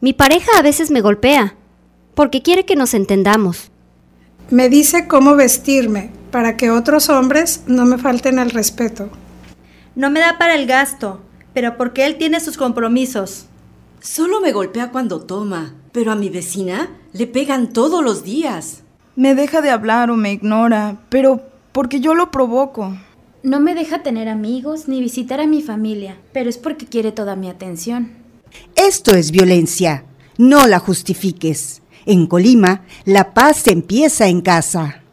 Mi pareja a veces me golpea, porque quiere que nos entendamos. Me dice cómo vestirme, para que otros hombres no me falten el respeto. No me da para el gasto, pero porque él tiene sus compromisos. Solo me golpea cuando toma, pero a mi vecina le pegan todos los días. Me deja de hablar o me ignora, pero porque yo lo provoco. No me deja tener amigos ni visitar a mi familia, pero es porque quiere toda mi atención. Esto es violencia. No la justifiques. En Colima, la paz empieza en casa.